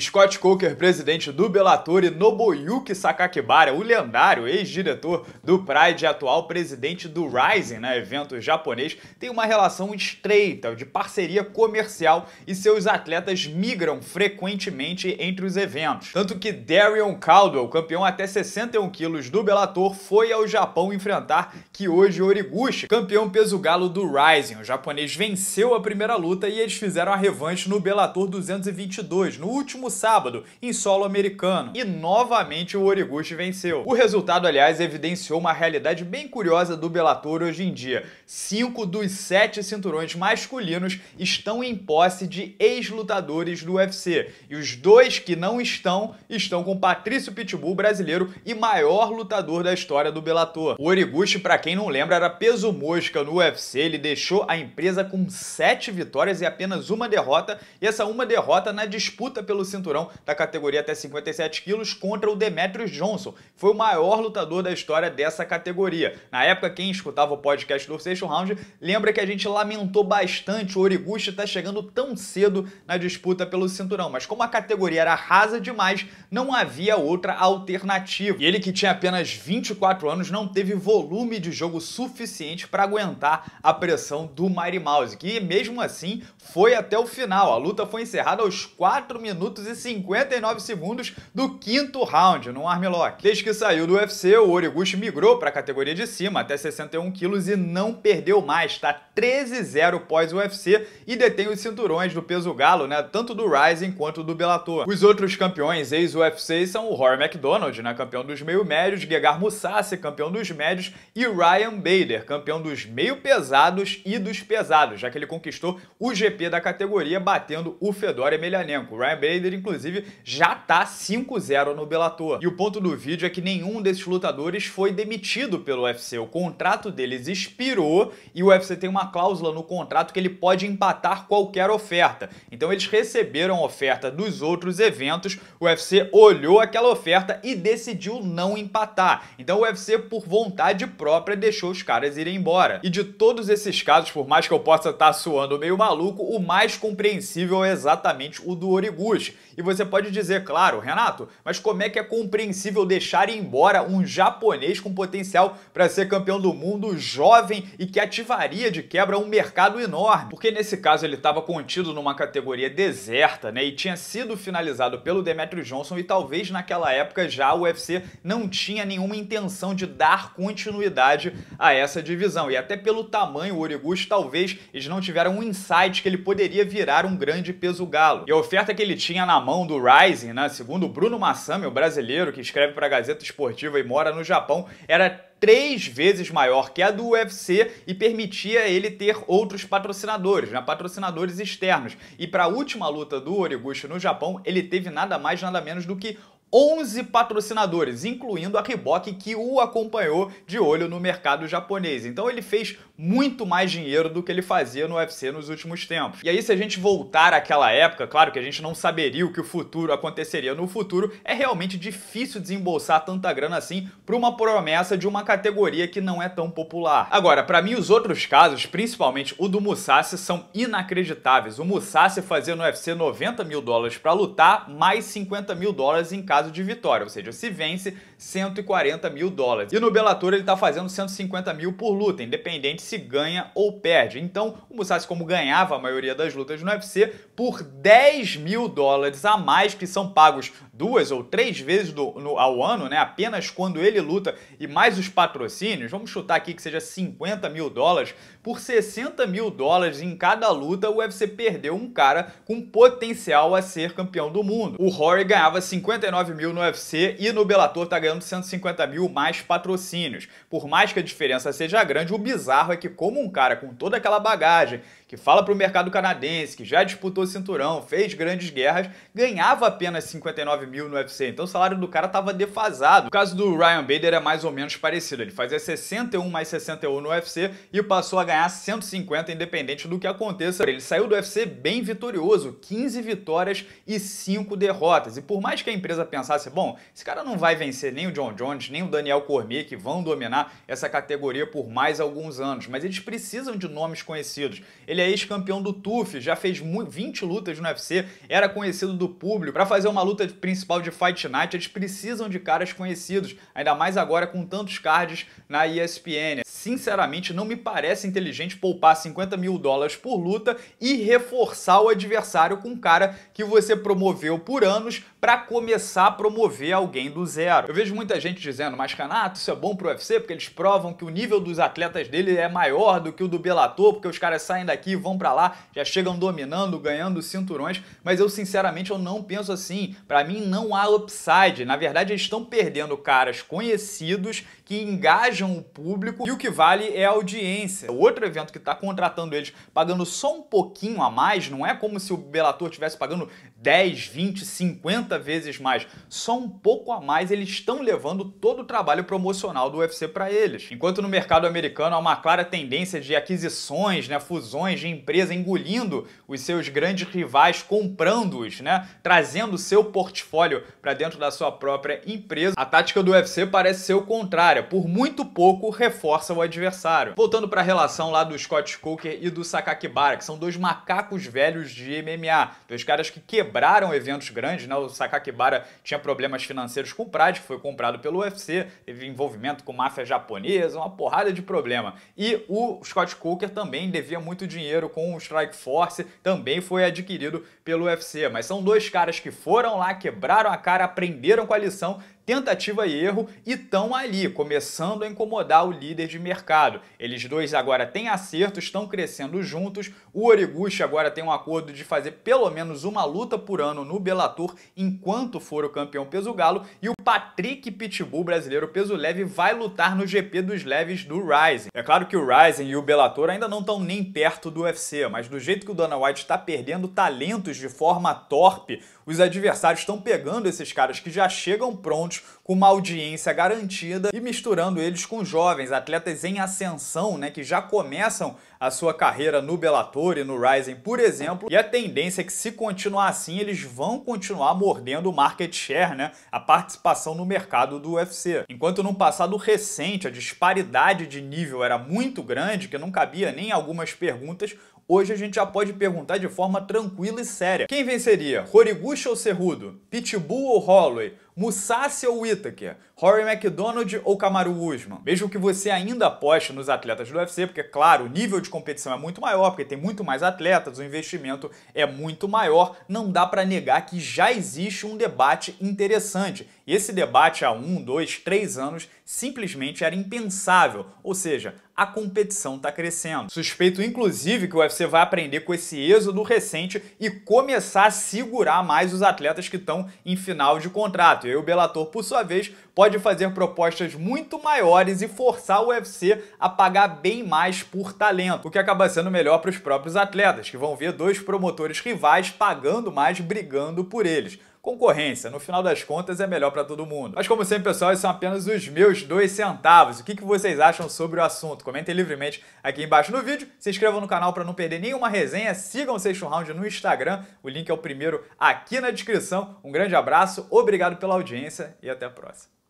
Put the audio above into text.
Scott Coker, presidente do Bellator, e Nobuyuki Sakakibara, o lendário ex-diretor do Pride e atual presidente do Rising, né, evento japonês, tem uma relação estreita de parceria comercial e seus atletas migram frequentemente entre os eventos. Tanto que Darion Caldwell, campeão até 61 quilos do Bellator, foi ao Japão enfrentar Kyoji Origuchi, campeão peso galo do Rising. O japonês venceu a primeira luta e eles fizeram a revanche no Bellator 222, no último último sábado, em solo americano. E novamente o Origuchi venceu. O resultado, aliás, evidenciou uma realidade bem curiosa do Bellator hoje em dia. Cinco dos sete cinturões masculinos estão em posse de ex-lutadores do UFC. E os dois que não estão, estão com Patrício Pitbull, brasileiro e maior lutador da história do Bellator. O Origuchi, para quem não lembra, era peso mosca no UFC, ele deixou a empresa com sete vitórias e apenas uma derrota, e essa uma derrota na disputa pelo cinturão da categoria até 57 quilos contra o Demetrius Johnson. Foi o maior lutador da história dessa categoria. Na época, quem escutava o podcast do sexto round lembra que a gente lamentou bastante o Origuchi estar tá chegando tão cedo na disputa pelo cinturão, mas como a categoria era rasa demais, não havia outra alternativa. E ele que tinha apenas 24 anos não teve volume de jogo suficiente para aguentar a pressão do Mighty Mouse, que mesmo assim foi até o final. A luta foi encerrada aos 4 minutos minutos e 59 segundos do quinto round, no armlock. Desde que saiu do UFC, o Origuchi migrou para a categoria de cima, até 61 quilos, e não perdeu mais. Está 13-0 pós-UFC e detém os cinturões do peso galo, né? tanto do Rising quanto do Bellator. Os outros campeões ex-UFC são o Rory McDonald, né? campeão dos meio-médios, Gegar Mousasi, campeão dos médios, e Ryan Bader, campeão dos meio-pesados e dos pesados, já que ele conquistou o GP da categoria, batendo o Fedor Emelianenko. Ryan Bader ele inclusive já tá 5-0 no Bellator. E o ponto do vídeo é que nenhum desses lutadores foi demitido pelo UFC. O contrato deles expirou e o UFC tem uma cláusula no contrato que ele pode empatar qualquer oferta. Então eles receberam oferta dos outros eventos, o UFC olhou aquela oferta e decidiu não empatar. Então o UFC, por vontade própria, deixou os caras irem embora. E de todos esses casos, por mais que eu possa estar tá suando meio maluco, o mais compreensível é exatamente o do Origuchi. E você pode dizer, claro, Renato, mas como é que é compreensível deixar embora um japonês com potencial para ser campeão do mundo, jovem e que ativaria de quebra um mercado enorme? Porque nesse caso ele estava contido numa categoria deserta, né? E tinha sido finalizado pelo Demetrius Johnson e talvez naquela época já o UFC não tinha nenhuma intenção de dar continuidade a essa divisão. E até pelo tamanho, o Origuchi talvez eles não tiveram um insight que ele poderia virar um grande peso galo. E a oferta que ele tinha na mão do Rising, né? Segundo Bruno Massami, o brasileiro que escreve para a Gazeta Esportiva e mora no Japão, era três vezes maior que a do UFC e permitia ele ter outros patrocinadores, né? patrocinadores externos. E para a última luta do Origuchi no Japão, ele teve nada mais, nada menos do que 11 patrocinadores, incluindo a Reebok que o acompanhou de olho no mercado japonês. Então ele fez muito mais dinheiro do que ele fazia no UFC nos últimos tempos. E aí se a gente voltar àquela época, claro que a gente não saberia o que o futuro aconteceria no futuro, é realmente difícil desembolsar tanta grana assim para uma promessa de uma categoria que não é tão popular. Agora, para mim os outros casos, principalmente o do Musashi, são inacreditáveis. O Musashi fazia no UFC 90 mil dólares para lutar, mais 50 mil dólares em casa de vitória, ou seja, se vence, 140 mil dólares. E no Bellator ele está fazendo 150 mil por luta, independente se ganha ou perde. Então o Musashi, como ganhava a maioria das lutas no UFC, por 10 mil dólares a mais que são pagos duas ou três vezes do, no, ao ano, né? apenas quando ele luta e mais os patrocínios, vamos chutar aqui que seja 50 mil dólares, por 60 mil dólares em cada luta o UFC perdeu um cara com potencial a ser campeão do mundo. O Rory ganhava 59 mil no UFC e no Bellator está ganhando 150 mil mais patrocínios. Por mais que a diferença seja grande, o bizarro é que, como um cara com toda aquela bagagem que fala para o mercado canadense, que já disputou cinturão, fez grandes guerras, ganhava apenas 59 mil no UFC. Então o salário do cara estava defasado. O caso do Ryan Bader é mais ou menos parecido. Ele fazia 61 mais 61 no UFC e passou a ganhar 150, independente do que aconteça. Ele saiu do UFC bem vitorioso, 15 vitórias e 5 derrotas. E por mais que a empresa pensasse, bom, esse cara não vai vencer nem o John Jones, nem o Daniel Cormier, que vão dominar essa categoria por mais alguns anos, mas eles precisam de nomes conhecidos. Ele é é ex-campeão do TUF, já fez 20 lutas no UFC, era conhecido do público. Para fazer uma luta principal de Fight Night, eles precisam de caras conhecidos, ainda mais agora com tantos cards na ESPN. Sinceramente, não me parece inteligente poupar 50 mil dólares por luta e reforçar o adversário com um cara que você promoveu por anos para começar a promover alguém do zero. Eu vejo muita gente dizendo, mas Canato, isso é bom pro UFC porque eles provam que o nível dos atletas dele é maior do que o do Bellator, porque os caras saem daqui, vão para lá, já chegam dominando, ganhando cinturões, mas eu sinceramente eu não penso assim. Para mim não há upside. Na verdade, eles estão perdendo caras conhecidos que engajam o público e o que vale é a audiência. O outro evento que está contratando eles pagando só um pouquinho a mais, não é como se o Bellator estivesse pagando 10, 20, 50 vezes mais, só um pouco a mais eles estão levando todo o trabalho promocional do UFC para eles. Enquanto no mercado americano há uma clara tendência de aquisições, né, fusões de empresa engolindo os seus grandes rivais, comprando-os, né, trazendo seu portfólio para dentro da sua própria empresa. A tática do UFC parece ser o contrário, por muito pouco reforça o adversário. Voltando para a relação lá do Scott Coker e do Sakakibara, que são dois macacos velhos de MMA, dois caras que quebraram quebraram eventos grandes, né? O Sakakibara tinha problemas financeiros com o Pride, que foi comprado pelo UFC, teve envolvimento com máfia japonesa, uma porrada de problema. E o Scott Coker também devia muito dinheiro com o Strike Force, também foi adquirido pelo UFC. Mas são dois caras que foram lá, quebraram a cara, aprenderam com a lição Tentativa e erro e estão ali, começando a incomodar o líder de mercado. Eles dois agora têm acerto, estão crescendo juntos. O Origuchi agora tem um acordo de fazer pelo menos uma luta por ano no Bellator enquanto for o campeão peso galo e o Patrick Pitbull brasileiro peso leve vai lutar no GP dos leves do Rising. É claro que o Rising e o Bellator ainda não estão nem perto do UFC, mas do jeito que o Dana White está perdendo talentos de forma torpe, os adversários estão pegando esses caras que já chegam prontos com uma audiência garantida e misturando eles com jovens atletas em ascensão, né, que já começam a sua carreira no Bellator e no Rising, por exemplo, e a tendência é que se continuar assim, eles vão continuar mordendo o market share, né, a participação no mercado do UFC. Enquanto no passado recente a disparidade de nível era muito grande, que não cabia nem algumas perguntas, hoje a gente já pode perguntar de forma tranquila e séria. Quem venceria? Horiguchi ou Cerrudo? Pitbull ou Holloway? Musashi ou Whittaker? Rory McDonald ou Kamaru Usman? Mesmo que você ainda aposte nos atletas do UFC, porque, claro, o nível de competição é muito maior, porque tem muito mais atletas, o investimento é muito maior, não dá para negar que já existe um debate interessante e esse debate há um, dois, três anos simplesmente era impensável, ou seja, a competição está crescendo. Suspeito, inclusive, que o UFC vai aprender com esse êxodo recente e começar a segurar mais os atletas que estão em final de contrato. E o Bellator, por sua vez, pode fazer propostas muito maiores e forçar o UFC a pagar bem mais por talento, o que acaba sendo melhor para os próprios atletas, que vão ver dois promotores rivais pagando mais, brigando por eles concorrência. No final das contas, é melhor para todo mundo. Mas como sempre, pessoal, esses são apenas os meus dois centavos. O que, que vocês acham sobre o assunto? Comentem livremente aqui embaixo no vídeo. Se inscrevam no canal para não perder nenhuma resenha. Sigam o Seixo Round no Instagram. O link é o primeiro aqui na descrição. Um grande abraço, obrigado pela audiência e até a próxima.